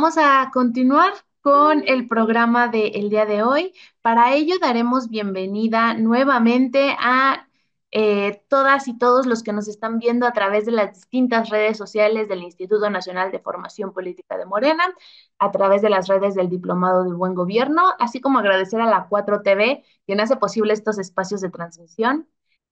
vamos a continuar con el programa del día de hoy. Para ello daremos bienvenida nuevamente a eh, todas y todos los que nos están viendo a través de las distintas redes sociales del Instituto Nacional de Formación Política de Morena, a través de las redes del Diplomado de Buen Gobierno, así como agradecer a la 4TV, quien hace posible estos espacios de transmisión.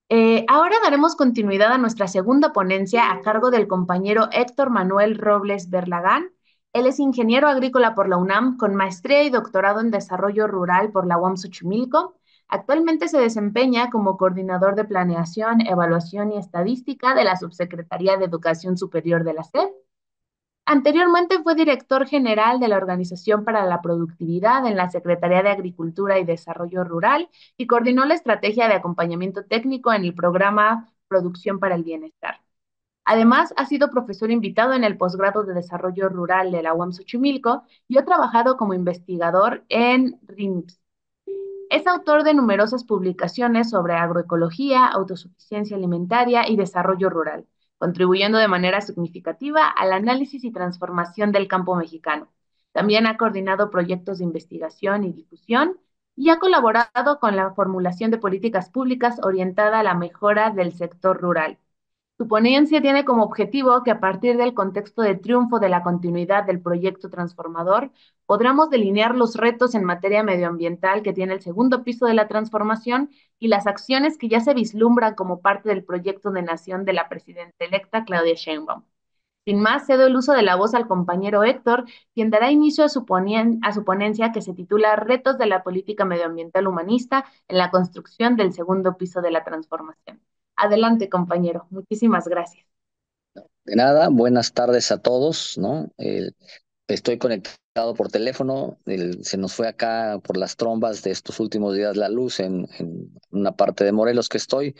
Eh, ahora daremos continuidad a nuestra segunda ponencia a cargo del compañero Héctor Manuel Robles Berlagán, él es ingeniero agrícola por la UNAM, con maestría y doctorado en desarrollo rural por la UAM Xochimilco. Actualmente se desempeña como coordinador de planeación, evaluación y estadística de la Subsecretaría de Educación Superior de la SED. Anteriormente fue director general de la Organización para la Productividad en la Secretaría de Agricultura y Desarrollo Rural y coordinó la estrategia de acompañamiento técnico en el programa Producción para el Bienestar. Además, ha sido profesor invitado en el posgrado de Desarrollo Rural de la UAM Xochimilco y ha trabajado como investigador en RIMS. Es autor de numerosas publicaciones sobre agroecología, autosuficiencia alimentaria y desarrollo rural, contribuyendo de manera significativa al análisis y transformación del campo mexicano. También ha coordinado proyectos de investigación y difusión y ha colaborado con la formulación de políticas públicas orientada a la mejora del sector rural su ponencia tiene como objetivo que a partir del contexto de triunfo de la continuidad del proyecto transformador, podamos delinear los retos en materia medioambiental que tiene el segundo piso de la transformación y las acciones que ya se vislumbran como parte del proyecto de nación de la presidenta electa Claudia Sheinbaum. Sin más, cedo el uso de la voz al compañero Héctor, quien dará inicio a a su ponencia que se titula Retos de la política medioambiental humanista en la construcción del segundo piso de la transformación. Adelante, compañero. Muchísimas gracias. De nada, buenas tardes a todos, ¿no? estoy conectado por teléfono, se nos fue acá por las trombas de estos últimos días la luz en, una parte de Morelos que estoy,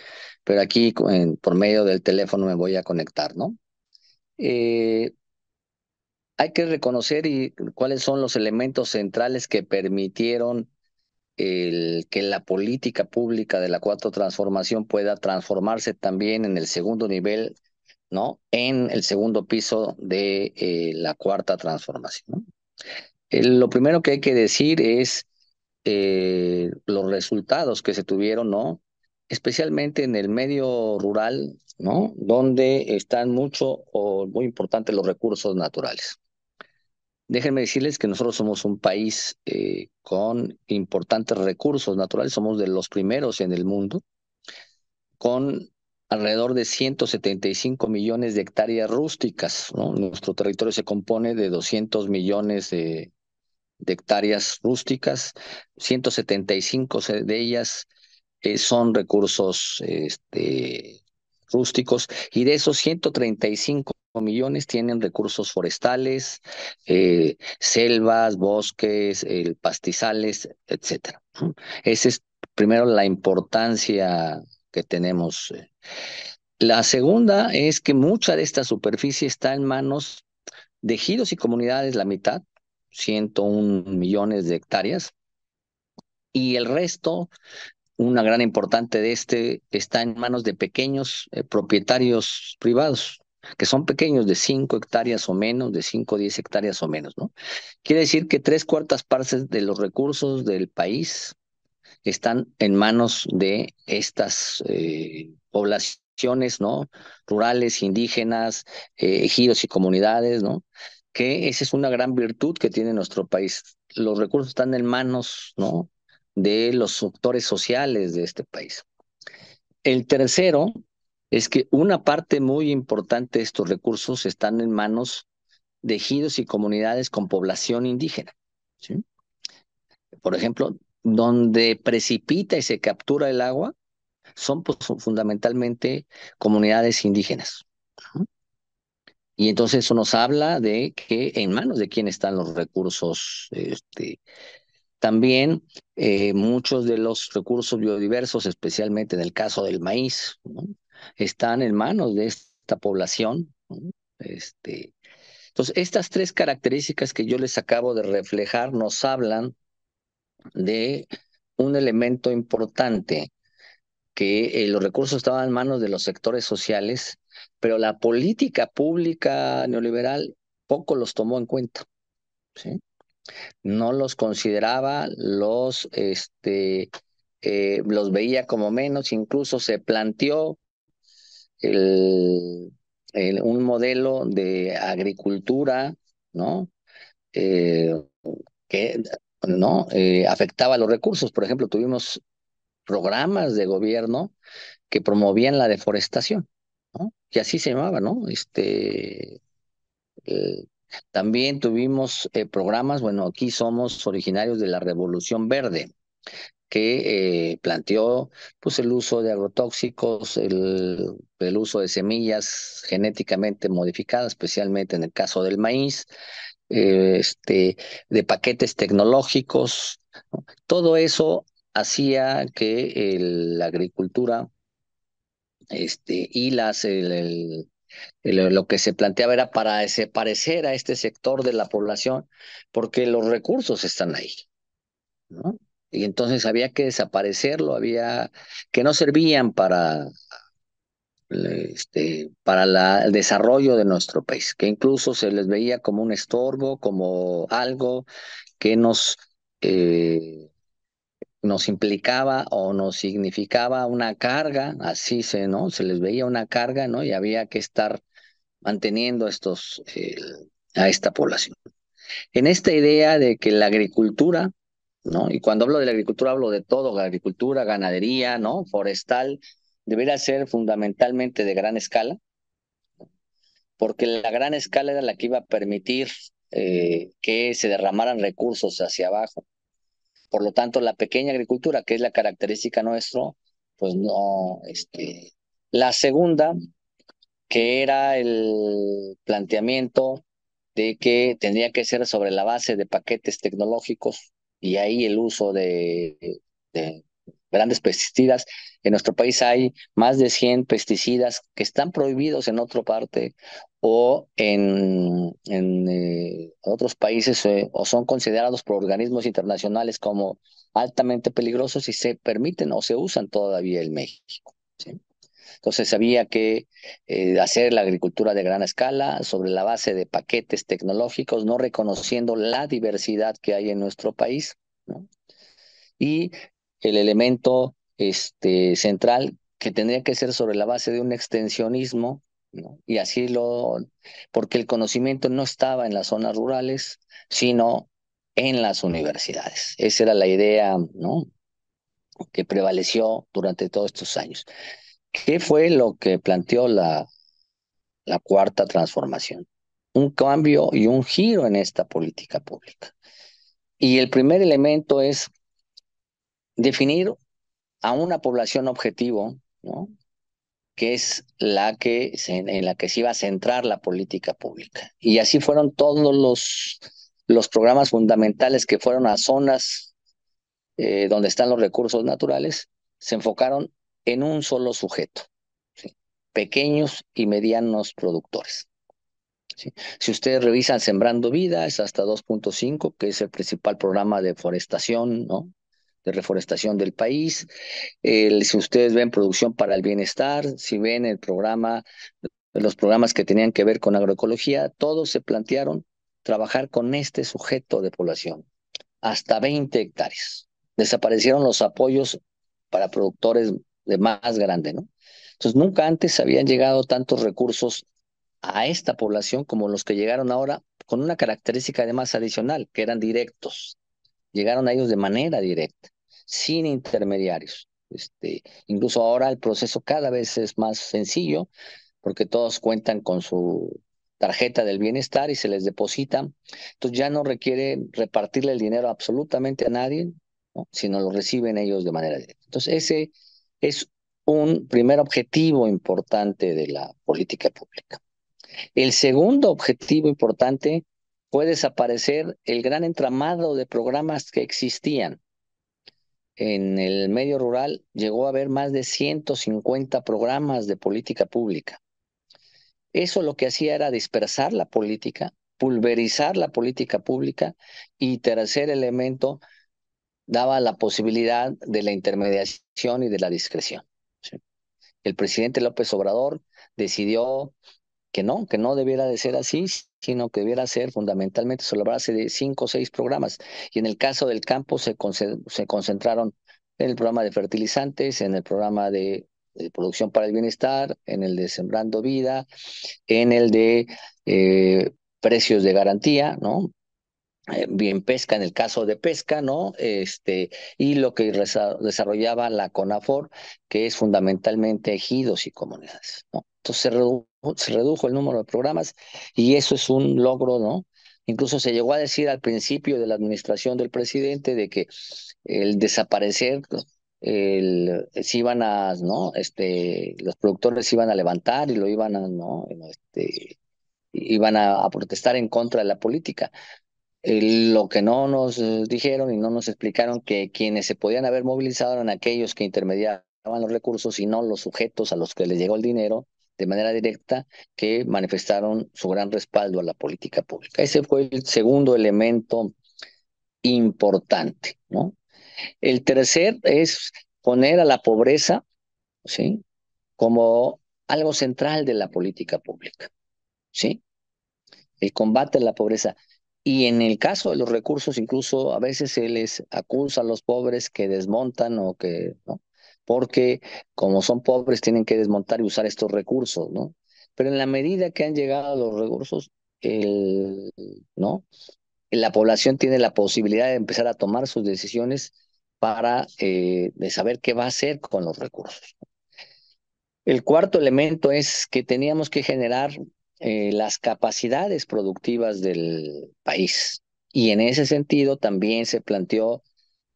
pero aquí por medio del teléfono me voy a conectar, ¿no? Eh, hay que reconocer y, cuáles son los elementos centrales que permitieron el, que la política pública de la cuarta transformación pueda transformarse también en el segundo nivel, ¿no? En el segundo piso de eh, la cuarta transformación. lo primero que hay que decir es eh, los resultados que se tuvieron, ¿no? Especialmente en el medio rural, ¿no? Donde están mucho o muy importantes los recursos naturales. Déjenme decirles que nosotros somos un país eh, con importantes recursos naturales, somos de los primeros en el mundo, con alrededor de 175 millones de hectáreas rústicas. Nuestro territorio se compone de 200 millones de, hectáreas rústicas, 175 de ellas eh, son recursos este, rústicos y de esos 135 millones tienen recursos forestales, eh, selvas, bosques, pastizales, etcétera. Esa es primero la importancia que tenemos. Eh. La segunda es que mucha de esta superficie está en manos de giros y comunidades, la mitad, 101 millones de hectáreas, y el resto, una gran importante de este, está en manos de pequeños eh, propietarios privados, que son pequeños de 5 hectáreas o menos, de 5 o 10 hectáreas o menos, ¿no? Quiere decir que tres cuartas partes de los recursos del país están en manos de estas eh, poblaciones, ¿no? Rurales, indígenas, eh, ejidos y comunidades, ¿no? Que esa es una gran virtud que tiene nuestro país. Los recursos están en manos, ¿no? De los sectores sociales de este país. El tercero es que una parte muy importante de estos recursos están en manos de ejidos y comunidades con población indígena. Por ejemplo, donde precipita y se captura el agua son pues, fundamentalmente comunidades indígenas. Y entonces eso nos habla de que en manos de quién están los recursos. Este, también eh, muchos de los recursos biodiversos, especialmente en el caso del maíz, ¿no? están en manos de esta población. Este, entonces, estas tres características que yo les acabo de reflejar nos hablan de un elemento importante, que eh, los recursos estaban en manos de los sectores sociales, pero la política pública neoliberal poco los tomó en cuenta. No los consideraba, los, este, eh, los veía como menos, incluso se planteó el, un modelo de agricultura, ¿no? Eh, que no eh, afectaba los recursos. Por ejemplo, tuvimos programas de gobierno que promovían la deforestación, ¿no? Que así se llamaba, ¿no? Este, eh, también tuvimos programas, bueno, aquí somos originarios de la Revolución Verde, que eh, planteó pues, el uso de agrotóxicos, el, el, uso de semillas genéticamente modificadas, especialmente en el caso del maíz, este, de paquetes tecnológicos. Todo eso hacía que la agricultura este, y las, el, lo que se planteaba era para desaparecer a este sector de la población, porque los recursos están ahí. ¿no? y entonces había que desaparecerlo, había que no servían para, este, para el desarrollo de nuestro país, que incluso se les veía como un estorbo, como algo que nos, eh, nos implicaba o nos significaba una carga, así se, ¿no? Se les veía una carga, ¿no? Y había que estar manteniendo estos, a esta población. En esta idea de que la agricultura ¿no? Y cuando hablo de la agricultura hablo de todo, agricultura, ganadería, ¿no? Forestal, debería ser fundamentalmente de gran escala, porque la gran escala era la que iba a permitir eh, que se derramaran recursos hacia abajo. Por lo tanto, la pequeña agricultura, que es la característica nuestra, pues no, este, la segunda, que era el planteamiento de que tendría que ser sobre la base de paquetes tecnológicos, y ahí el uso de, grandes pesticidas. En nuestro país hay más de 100 pesticidas que están prohibidos en otra parte o en, en eh, otros países eh, o son considerados por organismos internacionales como altamente peligrosos y se permiten o se usan todavía en México. Entonces había que eh, hacer la agricultura de gran escala sobre la base de paquetes tecnológicos, no reconociendo la diversidad que hay en nuestro país. Y el elemento este, central que tendría que ser sobre la base de un extensionismo, y así lo, porque el conocimiento no estaba en las zonas rurales, sino en las universidades. Esa era la idea ¿no? que prevaleció durante todos estos años. ¿Qué fue lo que planteó la, la cuarta transformación? Un cambio y un giro en esta política pública. Y el primer elemento es definir a una población objetivo, ¿no? que es la que se, en la que se iba a centrar la política pública. Y así fueron todos los, los programas fundamentales que fueron a zonas eh, donde están los recursos naturales, se enfocaron en un solo sujeto, pequeños y medianos productores. Si ustedes revisan Sembrando Vida, es hasta 2.5, que es el principal programa de forestación, ¿no? de reforestación del país. si ustedes ven Producción para el Bienestar, si ven el programa, los programas que tenían que ver con agroecología, todos se plantearon trabajar con este sujeto de población, hasta 20 hectáreas. Desaparecieron los apoyos para productores de más grande, ¿no? Entonces, nunca antes habían llegado tantos recursos a esta población como los que llegaron ahora, con una característica además adicional, que eran directos. Llegaron a ellos de manera directa, sin intermediarios. Este, incluso ahora el proceso cada vez es más sencillo, porque todos cuentan con su tarjeta del bienestar y se les deposita. Entonces ya no requiere repartirle el dinero absolutamente a nadie, sino lo reciben ellos de manera directa. Entonces ese es un primer objetivo importante de la política pública. El segundo objetivo importante fue desaparecer el gran entramado de programas que existían. En el medio rural llegó a haber más de 150 programas de política pública. Eso lo que hacía era dispersar la política, pulverizar la política pública y tercer elemento, daba la posibilidad de la intermediación y de la discreción. El presidente López Obrador decidió que no, que no debiera de ser así, sino que debiera ser fundamentalmente base de cinco o seis programas. Y en el caso del campo se, se concentraron en el programa de fertilizantes, en el programa de, producción para el bienestar, en el de sembrando vida, en el de eh, precios de garantía, ¿no? Eh, bien pesca en el caso de pesca, ¿no? Este, y lo que desarrollaba la CONAFOR, que es fundamentalmente ejidos y comunidades, ¿no? Entonces se redujo, el número de programas y eso es un logro, ¿no? Incluso se llegó a decir al principio de la administración del presidente de que el desaparecer, el, iban a, ¿no? Este, los productores iban a levantar y lo iban a, ¿no? Este, iban a protestar en contra de la política lo que no nos eh, dijeron y no nos explicaron que quienes se podían haber movilizado eran aquellos que intermediaban los recursos y no los sujetos a los que les llegó el dinero de manera directa que manifestaron su gran respaldo a la política pública. Ese fue el segundo elemento importante, ¿no? El tercer es poner a la pobreza, ¿sí? Como algo central de la política pública, ¿sí? El combate a la pobreza. Y en el caso de los recursos, incluso a veces se les acusa a los pobres que desmontan o que, ¿no? Porque como son pobres tienen que desmontar y usar estos recursos, ¿no? Pero en la medida que han llegado los recursos, el, ¿no? La población tiene la posibilidad de empezar a tomar sus decisiones para eh, de saber qué va a hacer con los recursos. El cuarto elemento es que teníamos que generar eh, las capacidades productivas del país. Y en ese sentido también se planteó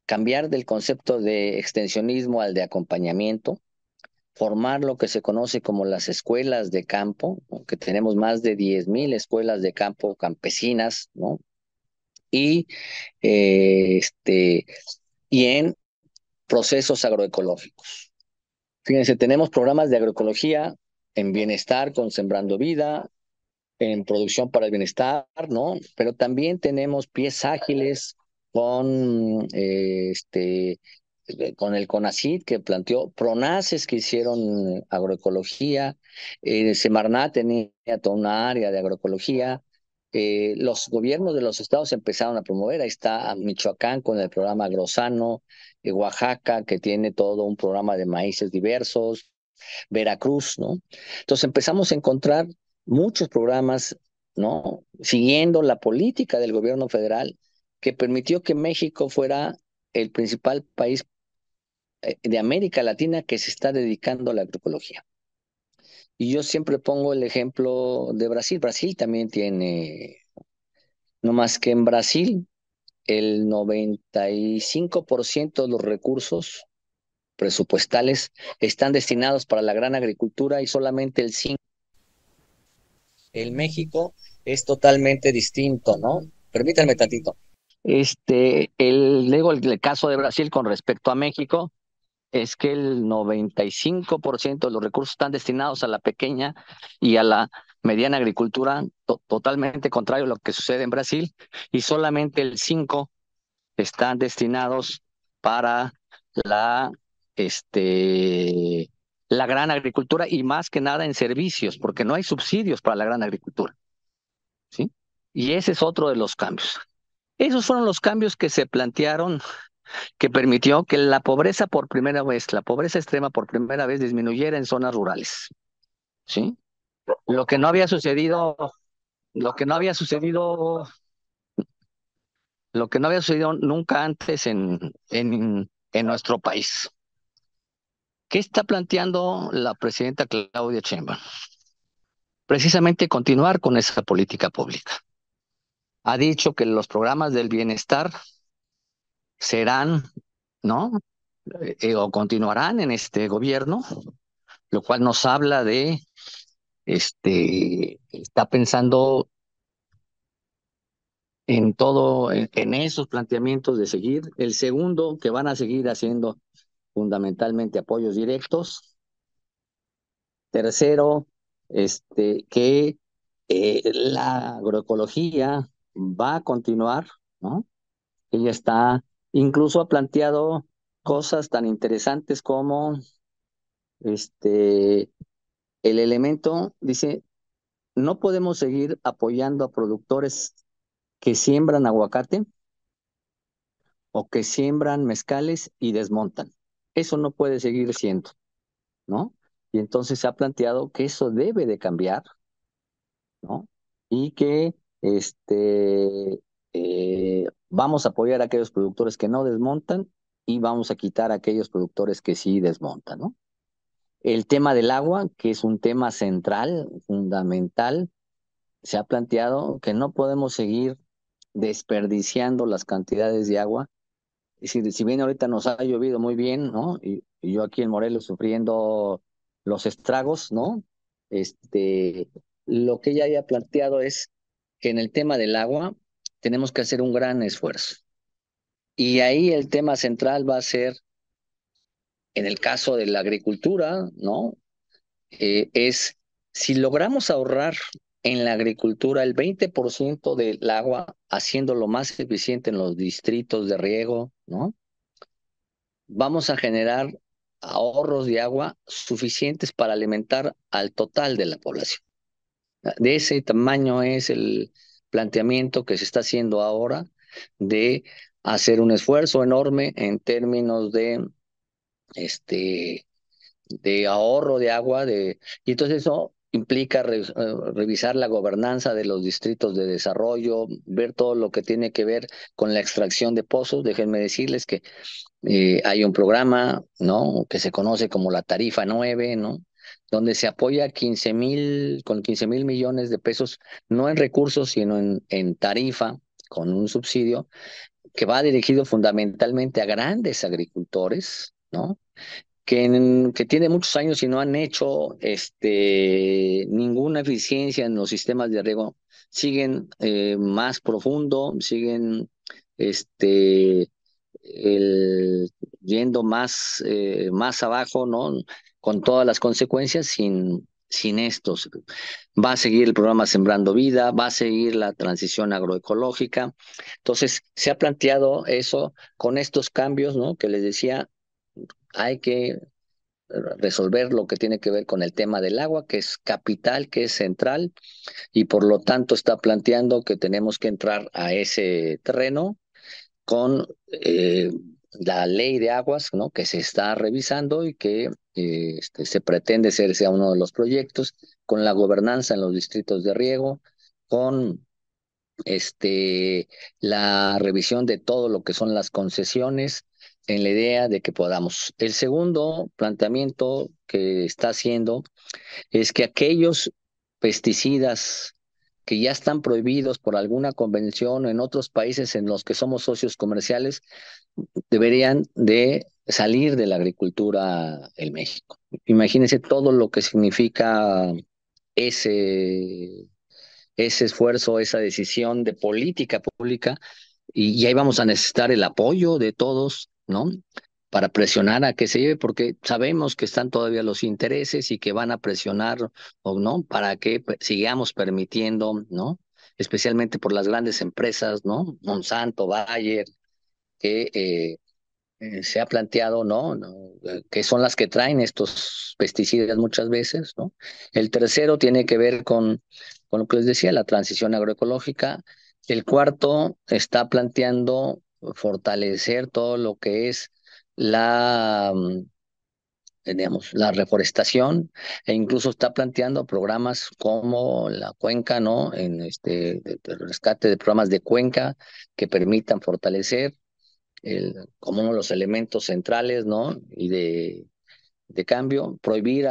cambiar del concepto de extensionismo al de acompañamiento, formar lo que se conoce como las escuelas de campo, que tenemos más de 10.000 escuelas de campo campesinas, ¿no? Y, eh, este, y en procesos agroecológicos. Fíjense, tenemos programas de agroecología en bienestar con Sembrando Vida, en producción para el bienestar, ¿no? Pero también tenemos pies ágiles con eh, este con el CONACID que planteó, PRONACES que hicieron agroecología, eh, Semarnat tenía toda una área de agroecología, eh, los gobiernos de los estados empezaron a promover, ahí está Michoacán con el programa Agrosano, eh, Oaxaca que tiene todo un programa de maíces diversos, Veracruz, ¿no? Entonces empezamos a encontrar muchos programas, ¿no? Siguiendo la política del gobierno federal que permitió que México fuera el principal país eh, de América Latina que se está dedicando a la agroecología. Y yo siempre pongo el ejemplo de Brasil. Brasil también tiene, no más que en Brasil, el 95% de los recursos presupuestales están destinados para la gran agricultura y solamente el 5. El México es totalmente distinto, ¿no? Permítanme tantito. Este, el, luego el, caso de Brasil con respecto a México, es que el 95% de los recursos están destinados a la pequeña y a la mediana agricultura, totalmente contrario a lo que sucede en Brasil, y solamente el 5% están destinados para la este, la gran agricultura y más que nada en servicios, porque no hay subsidios para la gran agricultura. ¿sí? Y ese es otro de los cambios. Esos fueron los cambios que se plantearon que permitió que la pobreza por primera vez, la pobreza extrema por primera vez disminuyera en zonas rurales. ¿Sí? Lo que no había sucedido, lo que no había sucedido, lo que no había sucedido nunca antes en, en, en nuestro país. ¿Qué está planteando la presidenta Claudia Sheinbaum? Precisamente continuar con esa política pública. Ha dicho que los programas del bienestar serán, ¿no? Eh, eh, o continuarán en este gobierno, lo cual nos habla de, este, está pensando en todo, en esos planteamientos de seguir. El segundo que van a seguir haciendo fundamentalmente apoyos directos. Tercero, este, que eh, la agroecología va a continuar, ¿no? Ella está, incluso ha planteado cosas tan interesantes como este, el elemento, dice, no podemos seguir apoyando a productores que siembran aguacate o que siembran mezcales y desmontan. Eso no puede seguir siendo, ¿no? Y entonces se ha planteado que eso debe de cambiar, ¿no? Y que este, eh, vamos a apoyar a aquellos productores que no desmontan y vamos a quitar a aquellos productores que sí desmontan, ¿no? El tema del agua, que es un tema central, fundamental, se ha planteado que no podemos seguir desperdiciando las cantidades de agua si, bien ahorita nos ha llovido muy bien, ¿no? Y, yo aquí en Morelos sufriendo los estragos, ¿no? Este, lo que ella había planteado es que en el tema del agua tenemos que hacer un gran esfuerzo. Y ahí el tema central va a ser, en el caso de la agricultura, ¿no? Eh, es si logramos ahorrar en la agricultura el 20% del agua, haciéndolo más eficiente en los distritos de riego, ¿no? Vamos a generar ahorros de agua suficientes para alimentar al total de la población. De ese tamaño es el planteamiento que se está haciendo ahora de hacer un esfuerzo enorme en términos de este de ahorro de agua de y entonces eso implica eh, revisar la gobernanza de los distritos de desarrollo, ver todo lo que tiene que ver con la extracción de pozos. Déjenme decirles que eh, hay un programa, ¿no? Que se conoce como la tarifa 9, ¿no? donde se apoya mil, con 15 mil millones de pesos, no en recursos, sino en, en tarifa, con un subsidio, que va dirigido fundamentalmente a grandes agricultores, ¿no? que, tiene muchos años y no han hecho este, ninguna eficiencia en los sistemas de riego, siguen eh, más profundo, siguen este, yendo más, eh, más abajo, ¿no? Con todas las consecuencias sin, sin estos. Va a seguir el programa Sembrando Vida, va a seguir la transición agroecológica. Entonces, se ha planteado eso con estos cambios, ¿no? Que les decía, hay que resolver lo que tiene que ver con el tema del agua, que es capital, que es central, y por lo tanto está planteando que tenemos que entrar a ese terreno con eh, la ley de aguas, que se está revisando y que eh, este, se pretende ser sea uno de los proyectos, con la gobernanza en los distritos de riego, con este, la revisión de todo lo que son las concesiones, en la idea de que podamos. El segundo planteamiento que está haciendo es que aquellos pesticidas que ya están prohibidos por alguna convención en otros países en los que somos socios comerciales deberían de salir de la agricultura en México. Imagínense todo lo que significa ese, ese esfuerzo, esa decisión de política pública y, y ahí vamos a necesitar el apoyo de todos ¿no? Para presionar a que se lleve, porque sabemos que están todavía los intereses y que van a presionar o no, para que sigamos permitiendo, ¿no? Especialmente por las grandes empresas, ¿no? Monsanto, Bayer, que eh, eh, se ha planteado, ¿no? Eh, que son las que traen estos pesticidas muchas veces, ¿no? El tercero tiene que ver con, con lo que les decía, la transición agroecológica. El cuarto está planteando fortalecer todo lo que es la, mm, digamos, la reforestación e incluso está planteando programas como la cuenca, ¿no? En este rescate de programas de cuenca que permitan fortalecer el, como uno de los elementos centrales, ¿no? Y de, de cambio, prohibir,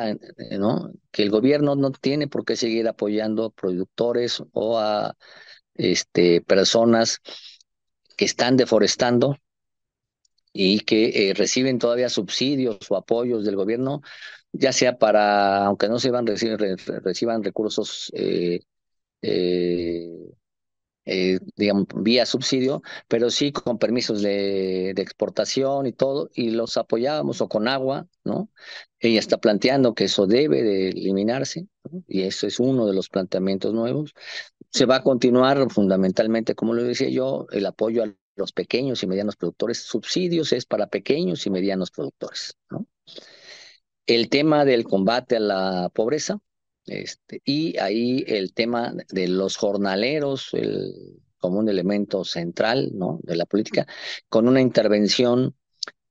¿no? Que el gobierno no tiene por qué seguir apoyando productores o a este, personas que están deforestando y que eh, reciben todavía subsidios o apoyos del gobierno, ya sea para, aunque no se van, reciban recursos, eh, eh, vía subsidio, pero sí con permisos de, exportación y todo, y los apoyábamos o con agua, ¿no? Ella está planteando que eso debe de eliminarse, y eso es uno de los planteamientos nuevos se va a continuar fundamentalmente, como lo decía yo, el apoyo a los pequeños y medianos productores. Subsidios es para pequeños y medianos productores. ¿no? El tema del combate a la pobreza este, y ahí el tema de los jornaleros el, como un elemento central ¿no? de la política, con una intervención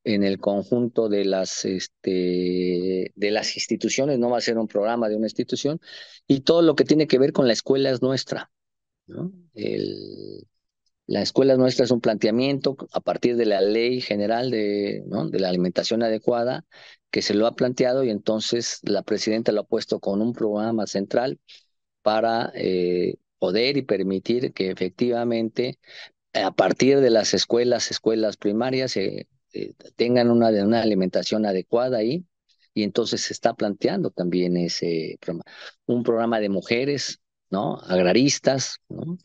en el conjunto de las, este, de las instituciones, no va a ser un programa de una institución, y todo lo que tiene que ver con la escuela es nuestra. la escuela es nuestra es un planteamiento a partir de la ley general de, de la alimentación adecuada que se lo ha planteado y entonces la presidenta lo ha puesto con un programa central para eh, poder y permitir que efectivamente a partir de las escuelas, escuelas primarias, eh, eh, tengan una, una alimentación adecuada ahí. Y entonces se está planteando también ese programa. Un programa de mujeres, ¿no? Agraristas, ¿no?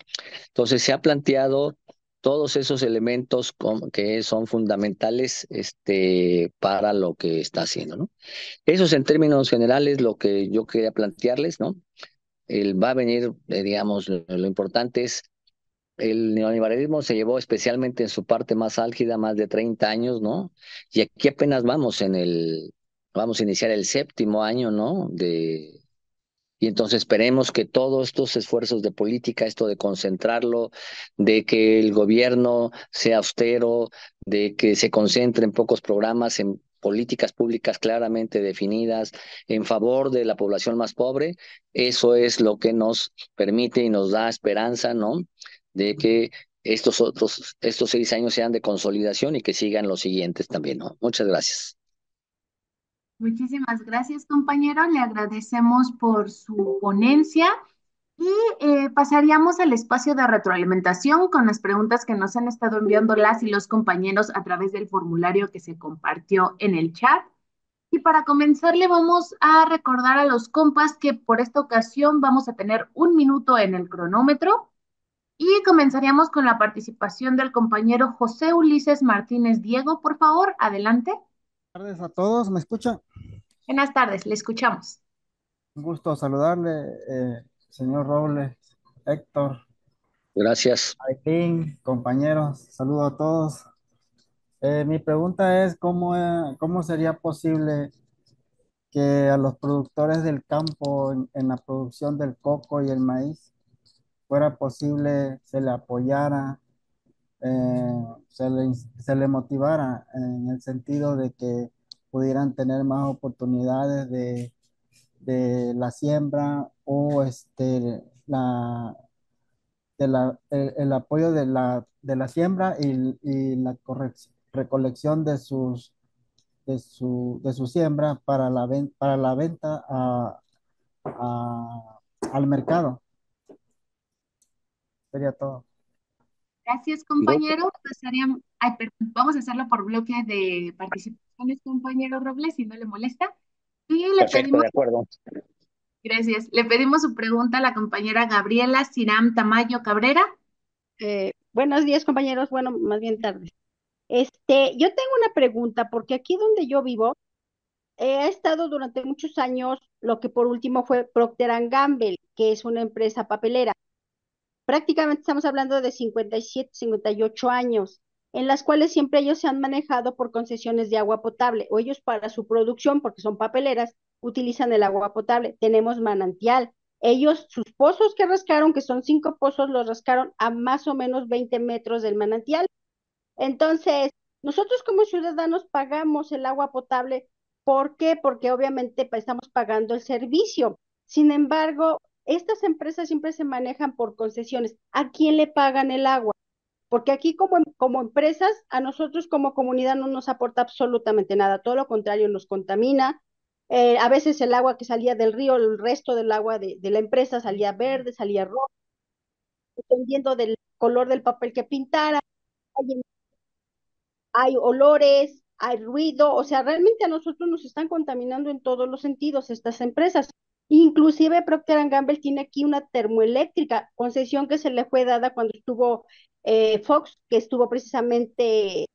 Entonces se ha planteado todos esos elementos que son fundamentales este, para lo que está haciendo, ¿no? Eso es en términos generales lo que yo quería plantearles, ¿no? El, va a venir, eh, digamos, lo importante es el neoliberalismo se llevó especialmente en su parte más álgida más de 30 años, ¿no? Y aquí apenas vamos en el, vamos a iniciar el séptimo año, ¿no? De, y entonces esperemos que todos estos esfuerzos de política, esto de concentrarlo, de que el gobierno sea austero, de que se concentren en pocos programas, en políticas públicas claramente definidas en favor de la población más pobre, eso es lo que nos permite y nos da esperanza, ¿no? de que estos otros, estos seis años sean de consolidación y que sigan los siguientes también, ¿no? Muchas gracias. Muchísimas gracias, compañero. Le agradecemos por su ponencia y eh, pasaríamos al espacio de retroalimentación con las preguntas que nos han estado enviando las y los compañeros a través del formulario que se compartió en el chat. Y para comenzar, le vamos a recordar a los compas que por esta ocasión vamos a tener un minuto en el cronómetro y comenzaríamos con la participación del compañero José Ulises Martínez Diego. Por favor, adelante. Buenas tardes a todos, ¿me escucha? Buenas tardes, le escuchamos. Un gusto saludarle, eh, señor Robles, Héctor. Gracias. compañeros, saludo a todos. Eh, mi pregunta es, ¿cómo, eh, ¿cómo sería posible que a los productores del campo en la producción del coco y el maíz fuera posible se le apoyara, eh, se, le, se, le, motivara en el sentido de que pudieran tener más oportunidades de, la siembra o este, la, el, apoyo de la, de la siembra y, y la recolección de sus de su, de siembra para la, para la venta al mercado. Sería todo. Gracias, compañero. Pues, pues, vamos a hacerlo por bloque de participaciones, compañero Robles, si no le molesta. de acuerdo. Gracias. Le pedimos su pregunta a la compañera Gabriela Siram Tamayo Cabrera. Eh, buenos días, compañeros. Bueno, más bien tarde. Este, yo tengo una pregunta, porque aquí donde yo vivo, he eh, estado durante muchos años lo que por último fue Procter Gamble, que es una empresa papelera prácticamente estamos hablando de 57, 58 años, en las cuales siempre ellos se han manejado por concesiones de agua potable, o ellos para su producción, porque son papeleras, utilizan el agua potable. Tenemos manantial. Ellos, sus pozos que rascaron, que son cinco pozos, los rascaron a más o menos 20 metros del manantial. Entonces, nosotros como ciudadanos pagamos el agua potable. ¿Por qué? Porque obviamente pues, estamos pagando el servicio. Sin embargo, estas empresas siempre se manejan por concesiones. ¿A quién le pagan el agua? Porque aquí como, empresas, a nosotros como comunidad no nos aporta absolutamente nada, todo lo contrario, nos contamina. Eh, a veces el agua que salía del río, el resto del agua de, la empresa salía verde, salía rojo, dependiendo del color del papel que pintara. hay olores, hay ruido, o sea, realmente a nosotros nos están contaminando en todos los sentidos estas empresas. Inclusive Procter Gamble tiene aquí una termoeléctrica, concesión que se le fue dada cuando estuvo eh, Fox, que estuvo precisamente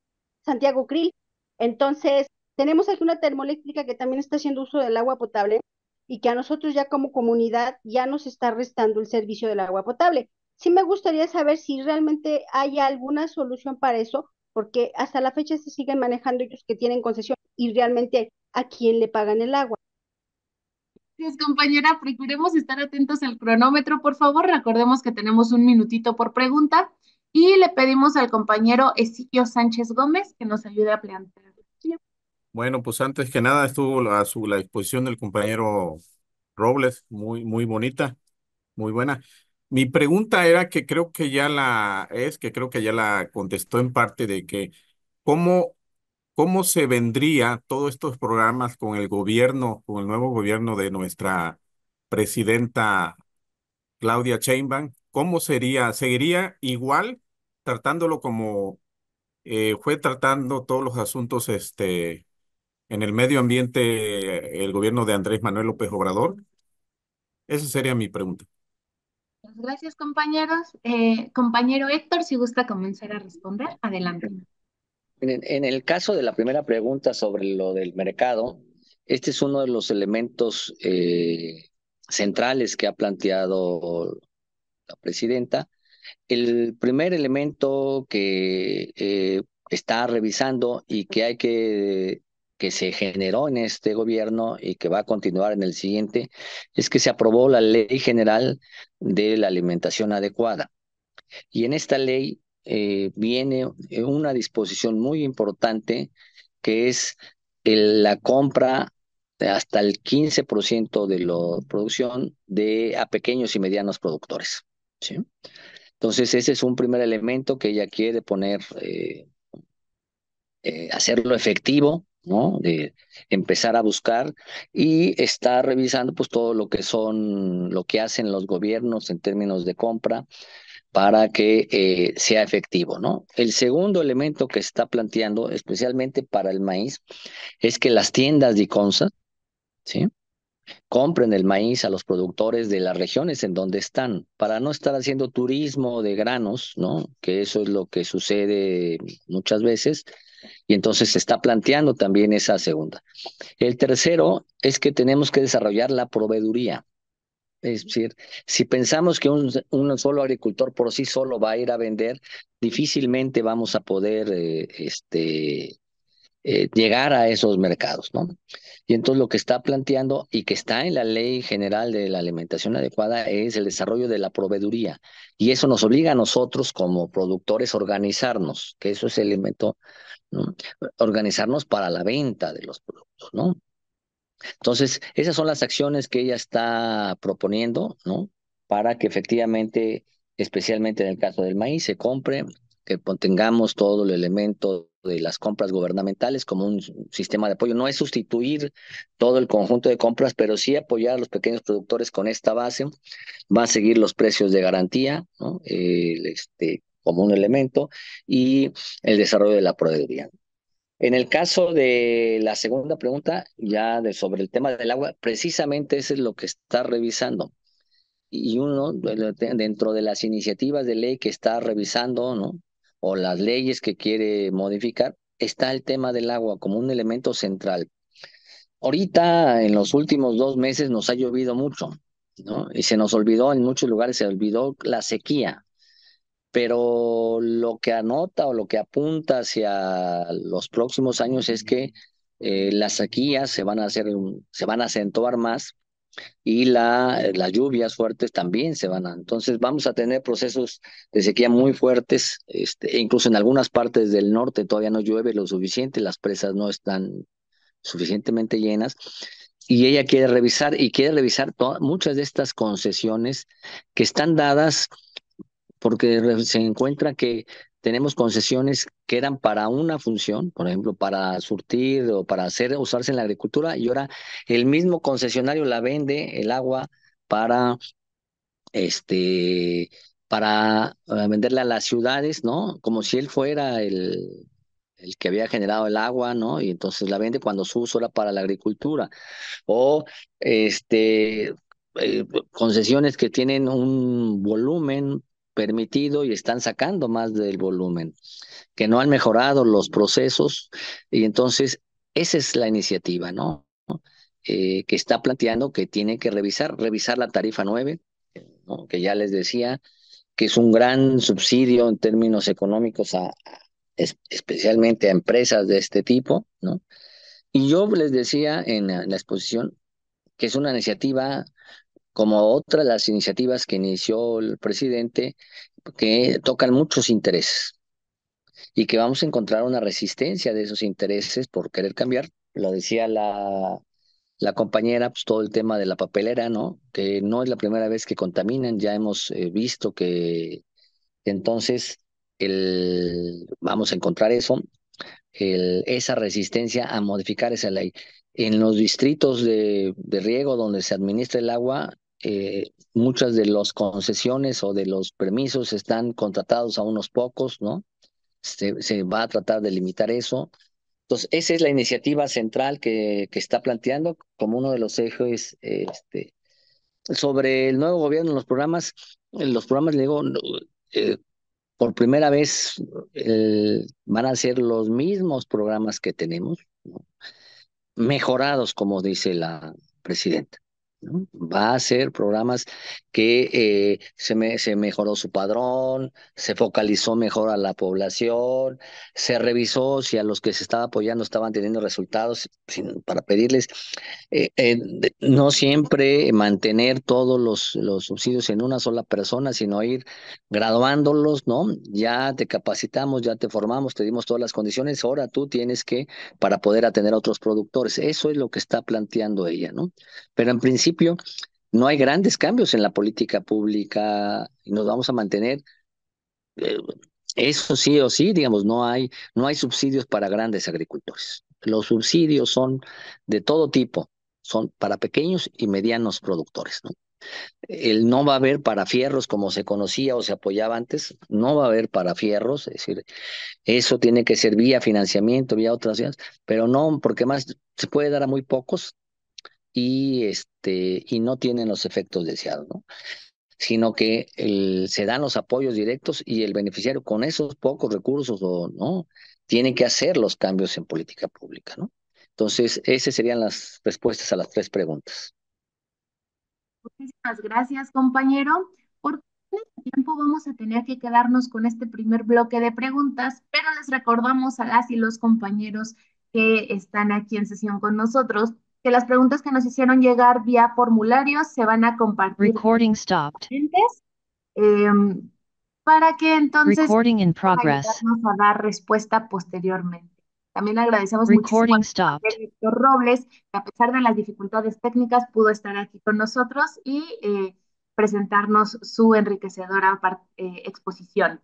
Santiago Krill. Entonces, tenemos aquí una termoeléctrica que también está haciendo uso del agua potable y que a nosotros ya como comunidad ya nos está restando el servicio del agua potable. Sí me gustaría saber si realmente hay alguna solución para eso, porque hasta la fecha se siguen manejando ellos que tienen concesión y realmente a quién le pagan el agua. Gracias, compañera. Procuremos estar atentos al cronómetro, por favor. Recordemos que tenemos un minutito por pregunta y le pedimos al compañero Ezequiel Sánchez Gómez que nos ayude a plantear. Bueno, pues antes que nada estuvo a su, la exposición del compañero Robles, muy, muy bonita, muy buena. Mi pregunta era que creo que ya la es, que creo que ya la contestó en parte de que cómo ¿Cómo se vendrían todos estos programas con el gobierno, con el nuevo gobierno de nuestra presidenta Claudia Sheinbaum? ¿Cómo sería? ¿Seguiría igual tratándolo como eh, fue tratando todos los asuntos este, en el medio ambiente el gobierno de Andrés Manuel López Obrador? Esa sería mi pregunta. Gracias, compañeros. Eh, compañero Héctor, si gusta comenzar a responder, adelante en el caso de la primera pregunta sobre lo del mercado, este es uno de los elementos eh, centrales que ha planteado la presidenta. El primer elemento que eh, está revisando y que hay que que se generó en este gobierno y que va a continuar en el siguiente es que se aprobó la Ley General de la Alimentación Adecuada. Y en esta ley eh, viene eh, una disposición muy importante que es la compra hasta el 15% de la producción de, a pequeños y medianos productores. Entonces, ese es un primer elemento que ella quiere poner, eh, hacerlo efectivo, ¿no? De empezar a buscar y está revisando pues todo lo que son, lo que hacen los gobiernos en términos de compra, para que eh, sea efectivo, ¿no? El segundo elemento que se está planteando, especialmente para el maíz, es que las tiendas de Iconza, ¿sí? compren el maíz a los productores de las regiones en donde están, para no estar haciendo turismo de granos, ¿no? Que eso es lo que sucede muchas veces. Y entonces se está planteando también esa segunda. El tercero es que tenemos que desarrollar la proveeduría. Es decir, si pensamos que un, solo agricultor por sí solo va a ir a vender, difícilmente vamos a poder eh, este, eh, llegar a esos mercados, ¿no? Y entonces lo que está planteando y que está en la ley general de la alimentación adecuada es el desarrollo de la proveeduría. Y eso nos obliga a nosotros como productores a organizarnos, que eso es el elemento, organizarnos para la venta de los productos, ¿no? Entonces, esas son las acciones que ella está proponiendo, ¿no? Para que efectivamente, especialmente en el caso del maíz, se compre, que tengamos todo el elemento de las compras gubernamentales como un sistema de apoyo. No es sustituir todo el conjunto de compras, pero sí apoyar a los pequeños productores con esta base. Va a seguir los precios de garantía, ¿no? este, como un elemento, y el desarrollo de la proveeduría. En el caso de la segunda pregunta, ya de, sobre el tema del agua, precisamente eso es lo que está revisando. Y uno, dentro de las iniciativas de ley que está revisando, ¿no? O las leyes que quiere modificar, está el tema del agua como un elemento central. Ahorita, en los últimos dos meses, nos ha llovido mucho, ¿no? Y se nos olvidó, en muchos lugares se olvidó la sequía, pero lo que anota o lo que apunta hacia los próximos años es que eh, las sequías se van a hacer se van a acentuar más y la, eh, las lluvias fuertes también se van a. Entonces vamos a tener procesos de sequía muy fuertes, este, e incluso en algunas partes del norte todavía no llueve lo suficiente, las presas no están suficientemente llenas. Y ella quiere revisar y quiere revisar muchas de estas concesiones que están dadas porque se encuentra que tenemos concesiones que eran para una función, por ejemplo, para surtir o para hacer usarse en la agricultura, y ahora el mismo concesionario la vende el agua para este para eh, venderla a las ciudades, ¿no? Como si él fuera el, que había generado el agua, ¿no? Y entonces la vende cuando su uso era para la agricultura. O este eh, concesiones que tienen un volumen permitido y están sacando más del volumen, que no han mejorado los procesos y entonces esa es la iniciativa, ¿no? Eh, que está planteando que tiene que revisar, revisar la tarifa 9, que ya les decía que es un gran subsidio en términos económicos a, especialmente a empresas de este tipo, ¿no? Y yo les decía en la exposición que es una iniciativa como otras las iniciativas que inició el presidente, que tocan muchos intereses y que vamos a encontrar una resistencia de esos intereses por querer cambiar. Lo decía la, compañera, pues, todo el tema de la papelera, ¿no? Que no es la primera vez que contaminan, ya hemos eh, visto que entonces el, vamos a encontrar eso, el, esa resistencia a modificar esa ley en los distritos de, de, riego donde se administra el agua, eh, muchas de las concesiones o de los permisos están contratados a unos pocos, ¿no? Se, se va a tratar de limitar eso. Entonces, esa es la iniciativa central que, que está planteando como uno de los ejes este, sobre el nuevo gobierno, en los programas, en los programas, le digo, eh, por primera vez van a ser los mismos programas que tenemos, ¿no? mejorados, como dice la presidenta. Va a ser programas que eh, se, se mejoró su padrón, se focalizó mejor a la población, se revisó si a los que se estaba apoyando estaban teniendo resultados para pedirles. Eh, eh, no siempre mantener todos los, los subsidios en una sola persona, sino ir graduándolos, ¿no? Ya te capacitamos, ya te formamos, te dimos todas las condiciones, ahora tú tienes que para poder atender a otros productores. Eso es lo que está planteando ella, ¿no? Pero en principio no hay grandes cambios en la política pública y nos vamos a mantener. Eh, eso sí o sí, digamos, no hay, no hay subsidios para grandes agricultores. Los subsidios son de todo tipo, son para pequeños y medianos productores, ¿no? El no va a haber para fierros como se conocía o se apoyaba antes, no va a haber para fierros, es decir, eso tiene que ser vía financiamiento, vía otras vías, pero no, porque más se puede dar a muy pocos y, este, y no tienen los efectos deseados, ¿no? sino que se dan los apoyos directos y el beneficiario con esos pocos recursos o no tiene que hacer los cambios en política pública, ¿no? Entonces, esas serían las respuestas a las tres preguntas. Muchísimas gracias, compañero. Por este tiempo vamos a tener que quedarnos con este primer bloque de preguntas, pero les recordamos a las y los compañeros que están aquí en sesión con nosotros que las preguntas que nos hicieron llegar vía formularios se van a compartir. Recording stopped. Em, para que entonces Recording a dar respuesta posteriormente. También agradecemos mucho muchísimo a Héctor Robles, que a pesar de las dificultades técnicas pudo estar aquí con nosotros y eh, presentarnos su enriquecedora eh, exposición.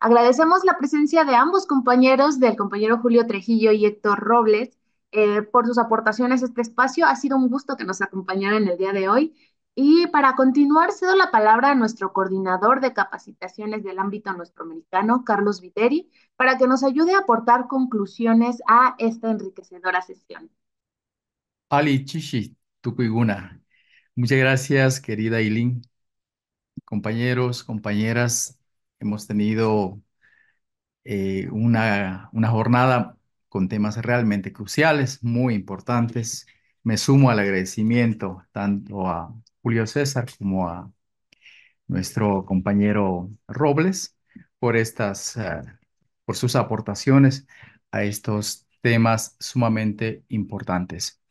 Agradecemos la presencia de ambos compañeros, del compañero Julio Trejillo y Héctor Robles, eh, por sus aportaciones a este espacio. Ha sido un gusto que nos en el día de hoy. Y para continuar, cedo la palabra a nuestro coordinador de capacitaciones del ámbito nuestroamericano, Carlos Viteri, para que nos ayude a aportar conclusiones a esta enriquecedora sesión. Ali chichi, Tukuiguna. Muchas gracias, querida Eileen. Compañeros, compañeras, hemos tenido eh, una, una jornada con temas realmente cruciales, muy importantes. Me sumo al agradecimiento tanto a Julio César como a nuestro compañero Robles por estas, eh, por sus aportaciones a estos temas sumamente importantes.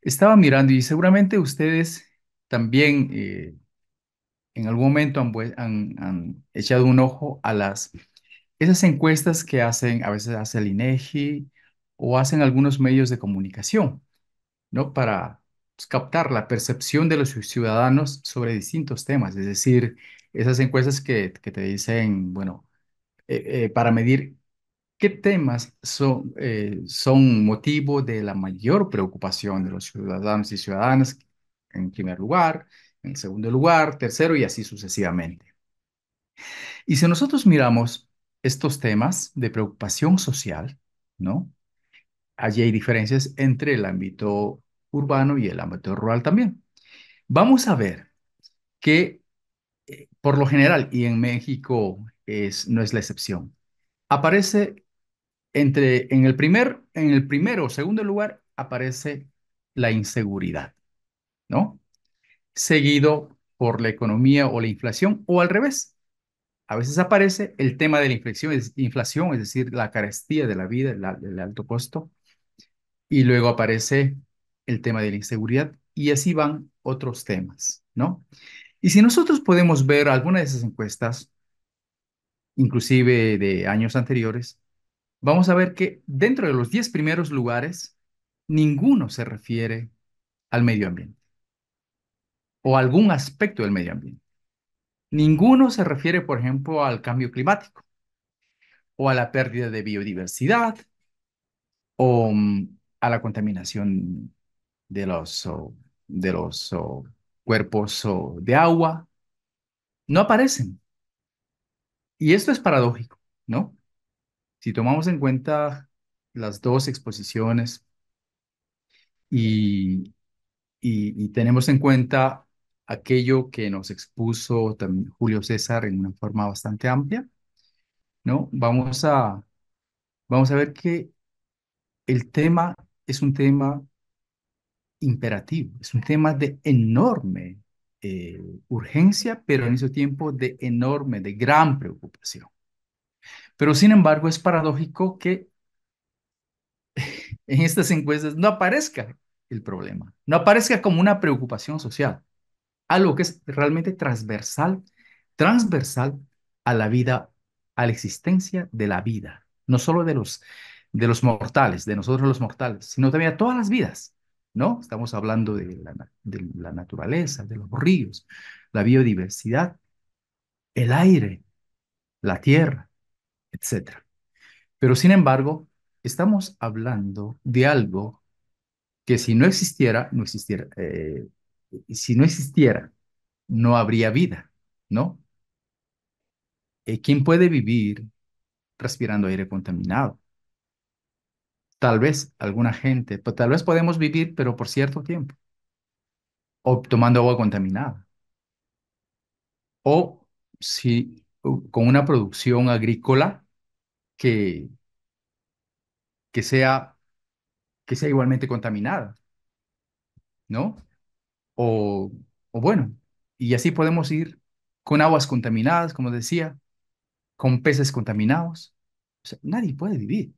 Estaba mirando y seguramente ustedes también eh, en algún momento han, echado un ojo a las esas encuestas que hacen, a veces hace el INEGI, o hacen algunos medios de comunicación, ¿no? Para pues, captar la percepción de los ciudadanos sobre distintos temas, es decir, esas encuestas que, te dicen, bueno, eh, eh, para medir qué temas son, eh, son motivo de la mayor preocupación de los ciudadanos y ciudadanas, en primer lugar, en segundo lugar, tercero y así sucesivamente. Y si nosotros miramos estos temas de preocupación social, ¿no? allí hay diferencias entre el ámbito urbano y el ámbito rural también. Vamos a ver que eh, por lo general, y en México es, no es la excepción, aparece entre, en el primer, en el primero o segundo lugar aparece la inseguridad, ¿no? Seguido por la economía o la inflación o al revés. A veces aparece el tema de la inflación, es, inflación, es decir, la carestía de la vida, el alto costo, y luego aparece el tema de la inseguridad y así van otros temas, ¿no? Y si nosotros podemos ver alguna de esas encuestas, inclusive de años anteriores, vamos a ver que dentro de los 10 primeros lugares, ninguno se refiere al medio ambiente o algún aspecto del medio ambiente. Ninguno se refiere, por ejemplo, al cambio climático o a la pérdida de biodiversidad o mm, a la contaminación de los, de los cuerpos de agua, no aparecen. Y esto es paradójico, ¿no? Si tomamos en cuenta las dos exposiciones y, y, tenemos en cuenta aquello que nos expuso también Julio César en una forma bastante amplia, ¿no? Vamos a, vamos a ver que el tema es un tema imperativo, es un tema de enorme eh, urgencia, pero en ese tiempo de enorme, de gran preocupación. Pero sin embargo, es paradójico que en estas encuestas no aparezca el problema, no aparezca como una preocupación social, algo que es realmente transversal, transversal a la vida, a la existencia de la vida, no solo de los de los mortales, de nosotros los mortales, sino también a todas las vidas, ¿no? Estamos hablando de la, de la naturaleza, de los ríos, la biodiversidad, el aire, la tierra, etc. Pero sin embargo, estamos hablando de algo que si no existiera, no existiera, eh, si no existiera, no habría vida, ¿no? Eh, ¿Quién puede vivir respirando aire contaminado? Tal vez alguna gente, pues, tal vez podemos vivir, pero por cierto tiempo. O tomando agua contaminada. O si con una producción agrícola que, que, sea, que sea igualmente contaminada. ¿No? O, o bueno, y así podemos ir con aguas contaminadas, como decía, con peces contaminados. nadie puede vivir.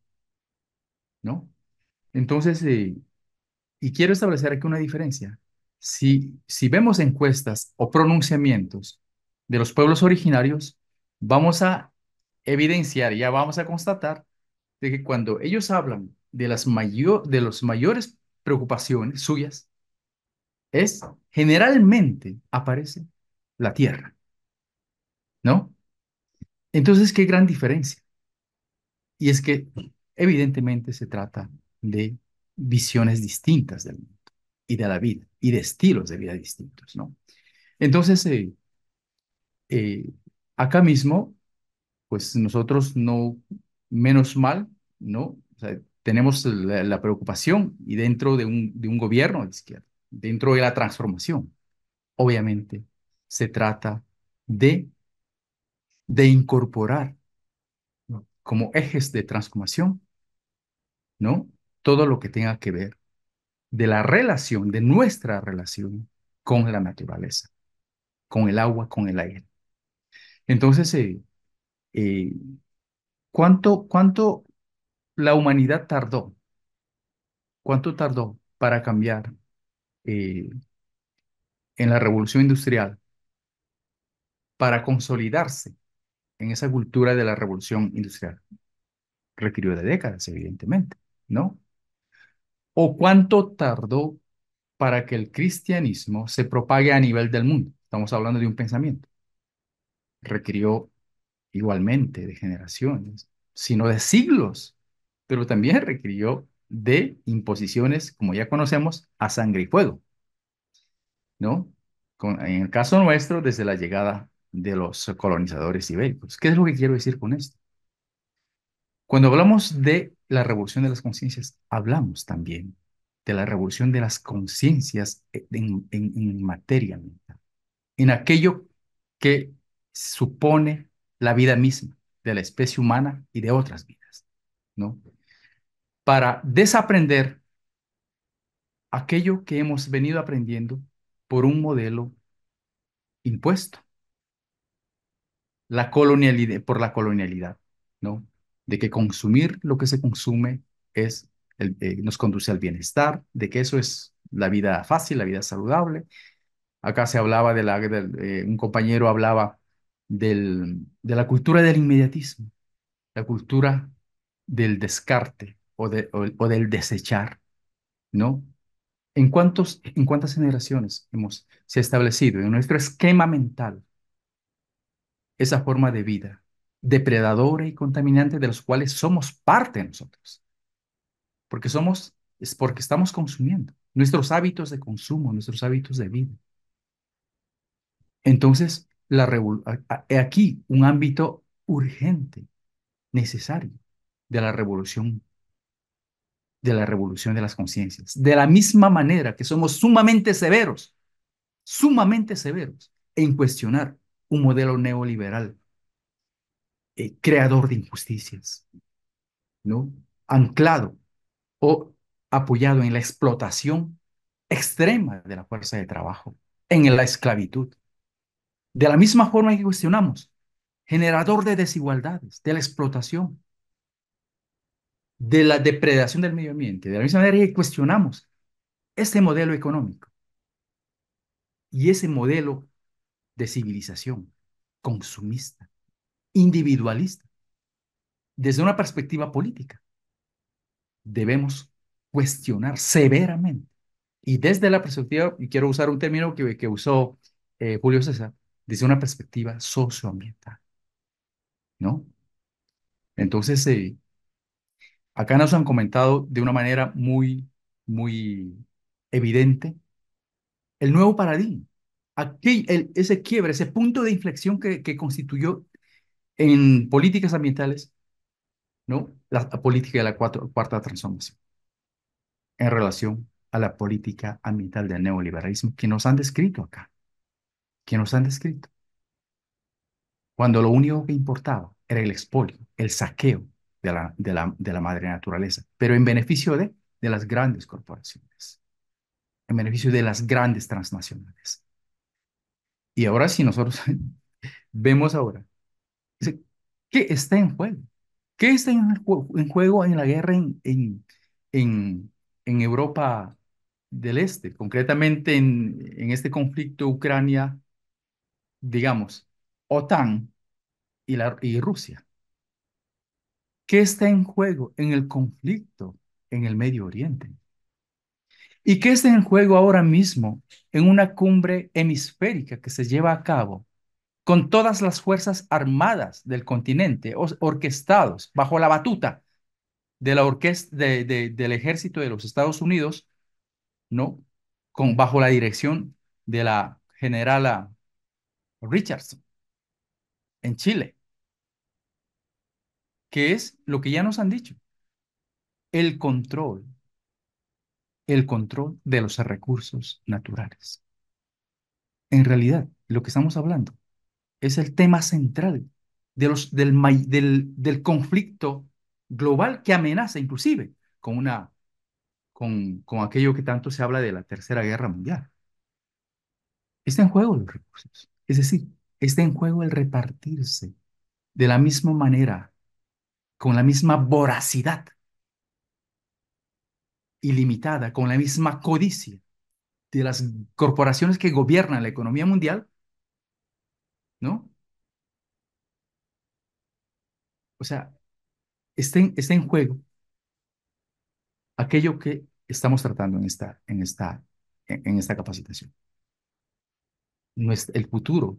¿no? Entonces, eh, y quiero establecer aquí una diferencia. Si, vemos encuestas o pronunciamientos de los pueblos originarios, vamos a evidenciar, ya vamos a constatar de que cuando ellos hablan de las de mayores preocupaciones suyas, es generalmente aparece la tierra. ¿No? Entonces, qué gran diferencia. Y es que Evidentemente se trata de visiones distintas del mundo y de la vida y de estilos de vida distintos, ¿no? Entonces, eh, eh, acá mismo, pues nosotros no, menos mal, ¿no? tenemos la, preocupación y dentro de un, gobierno de izquierda, dentro de la transformación, obviamente se trata de incorporar como ejes de transformación ¿no? Todo lo que tenga que ver de la relación, de nuestra relación con la naturaleza, con el agua, con el aire. Entonces, eh, eh, ¿cuánto, ¿cuánto la humanidad tardó? ¿Cuánto tardó para cambiar eh, en la revolución industrial, para consolidarse en esa cultura de la revolución industrial? Requirió de décadas, evidentemente. ¿no? ¿O cuánto tardó para que el cristianismo se propague a nivel del mundo? Estamos hablando de un pensamiento. Requirió igualmente de generaciones, sino de siglos, pero también requirió de imposiciones, como ya conocemos, a sangre y fuego. ¿No? en el caso nuestro, desde la llegada de los colonizadores ibéricos. ¿Qué es lo que quiero decir con esto? Cuando hablamos de la revolución de las conciencias, hablamos también de la revolución de las conciencias e, en, materia mental, en aquello que supone la vida misma de la especie humana y de otras vidas, ¿no? Para desaprender aquello que hemos venido aprendiendo por un modelo impuesto, la colonialidad, por la colonialidad, ¿no? de que consumir lo que se consume es eh, nos conduce al bienestar, de que eso es la vida fácil, la vida saludable. Acá se hablaba de la, eh, un compañero hablaba del, de la cultura del inmediatismo, la cultura del descarte o, del desechar, ¿no? ¿En, cuántos, ¿En cuántas generaciones hemos, se ha establecido en nuestro esquema mental esa forma de vida depredadora y contaminante de los cuales somos parte nosotros. Porque somos, es porque estamos consumiendo nuestros hábitos de consumo, nuestros hábitos de vida. Entonces, aquí un ámbito urgente, necesario de la revolución de la revolución de las conciencias. De la misma manera que somos sumamente severos, sumamente severos en cuestionar un modelo neoliberal eh, creador de injusticias, ¿no? Anclado o apoyado en la explotación extrema de la fuerza de trabajo, en la esclavitud. De la misma forma que cuestionamos, generador de desigualdades, de la explotación, de la depredación del medio ambiente, de la misma manera que cuestionamos este modelo económico y ese modelo de civilización consumista individualista. Desde una perspectiva política, debemos cuestionar severamente. Y desde la perspectiva, y quiero usar un término que, que usó eh, Julio César, desde una perspectiva socioambiental. ¿No? Entonces, eh, acá nos han comentado de una manera muy, muy evidente el nuevo paradigma. Aquí, el, ese quiebre, ese punto de inflexión que, que constituyó en políticas ambientales, ¿no? La, política de la cuarta transformación en relación a la política ambiental del neoliberalismo que nos han descrito acá, que nos han descrito. Cuando lo único que importaba era el expolio, el saqueo de la, de la, de la madre naturaleza, pero en beneficio de, de las grandes corporaciones, en beneficio de las grandes transnacionales. Y ahora sí, nosotros vemos ahora ¿Qué está en juego? ¿Qué está en, juego en la guerra en, en, en, Europa del Este? Concretamente en, en este conflicto Ucrania, digamos, OTAN y, la, y Rusia. ¿Qué está en juego en el conflicto en el Medio Oriente? ¿Y qué está en juego ahora mismo en una cumbre hemisférica que se lleva a cabo con todas las fuerzas armadas del continente, orquestados bajo la batuta de la del ejército de los Estados Unidos, ¿no? Con, bajo la dirección de la generala Richardson en Chile, que es lo que ya nos han dicho, el control, el control de los recursos naturales. En realidad, lo que estamos hablando es el tema central de los, del, del, conflicto global que amenaza inclusive con, una, con, con aquello que tanto se habla de la Tercera Guerra Mundial. Está en juego los recursos, es decir, está en juego el repartirse de la misma manera, con la misma voracidad ilimitada, con la misma codicia de las corporaciones que gobiernan la economía mundial o sea, está en, está en juego aquello que estamos tratando en esta, en esta, en, esta capacitación. el futuro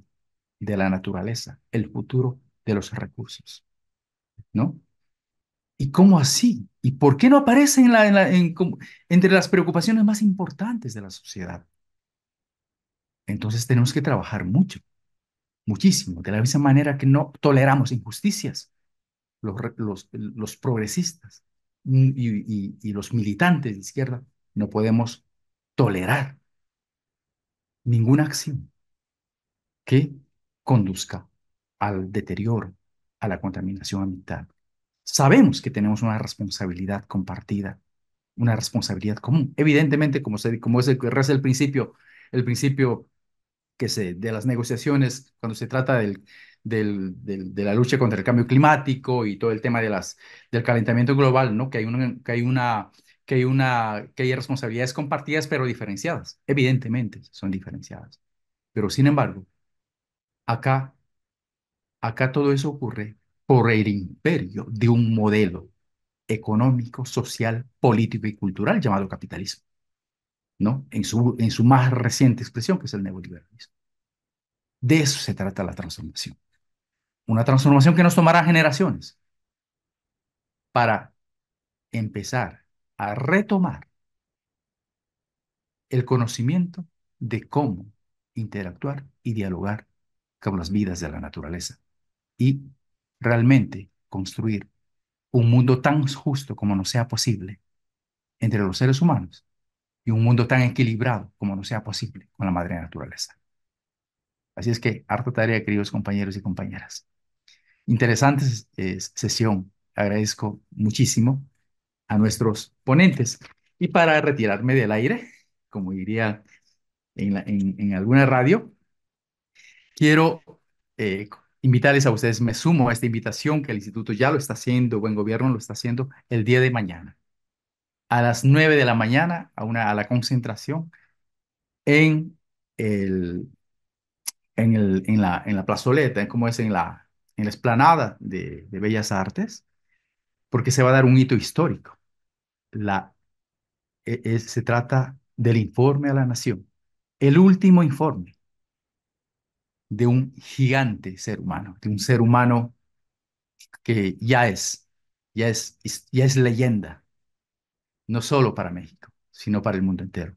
de la naturaleza, el futuro de los recursos, ¿no? ¿Y cómo así? ¿Y por qué no aparece entre las preocupaciones más importantes de la sociedad? Entonces tenemos que trabajar mucho muchísimo, de la misma manera que no toleramos injusticias, los, los, progresistas mm, y, los militantes de izquierda, no podemos tolerar ninguna acción que conduzca al deterioro, a la contaminación ambiental. Sabemos que tenemos una responsabilidad compartida, una responsabilidad común. Evidentemente, como, se, como es el, es el principio, el principio que se, de las negociaciones cuando se trata del, de la lucha contra el cambio climático y todo el tema de las, del calentamiento global, ¿no? Que hay que hay una, que hay responsabilidades compartidas pero diferenciadas. Evidentemente son diferenciadas. Pero sin embargo, acá, acá todo eso ocurre por el imperio de un modelo económico, social, político y cultural llamado capitalismo. ¿no? En su, en su más reciente expresión, que es el neoliberalismo. De eso se trata la transformación. Una transformación que nos tomará generaciones para empezar a retomar el conocimiento de cómo interactuar y dialogar con las vidas de la naturaleza y realmente construir un mundo tan justo como nos sea posible entre los seres humanos y un mundo tan equilibrado como no sea posible con la madre naturaleza. Así es que harta tarea, queridos compañeros y compañeras. Interesante sesión. Agradezco muchísimo a nuestros ponentes. Y para retirarme del aire, como diría en, alguna radio, quiero eh, invitarles a ustedes, me sumo a esta invitación que el instituto ya lo está haciendo, Buen Gobierno lo está haciendo el día de mañana a las 9 de la mañana a, una, a la concentración en, el, en, el, en, la, en la plazoleta, como es en la, en la esplanada de, de Bellas Artes, porque se va a dar un hito histórico. La, e, se trata del informe a la nación, el último informe de un gigante ser humano, de un ser humano que ya es, ya es, ya es leyenda, no solo para México, sino para el mundo entero.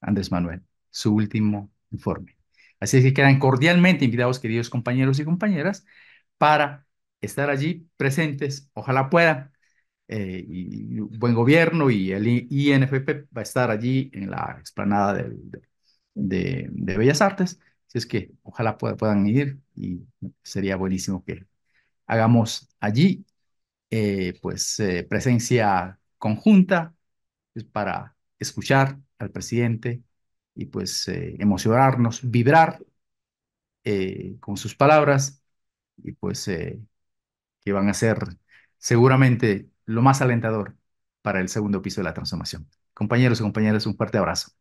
Andrés Manuel, su último informe. Así es que quedan cordialmente invitados, queridos compañeros y compañeras, para estar allí presentes, ojalá puedan. Eh, buen gobierno y el INFP va a estar allí en la explanada de, Bellas Artes. Así es que ojalá puedan ir y sería buenísimo que hagamos allí eh, pues eh, presencia conjunta para escuchar al presidente y pues eh, emocionarnos, vibrar eh, con sus palabras y pues eh, que van a ser seguramente lo más alentador para el segundo piso de la transformación. Compañeros y compañeras, un fuerte abrazo.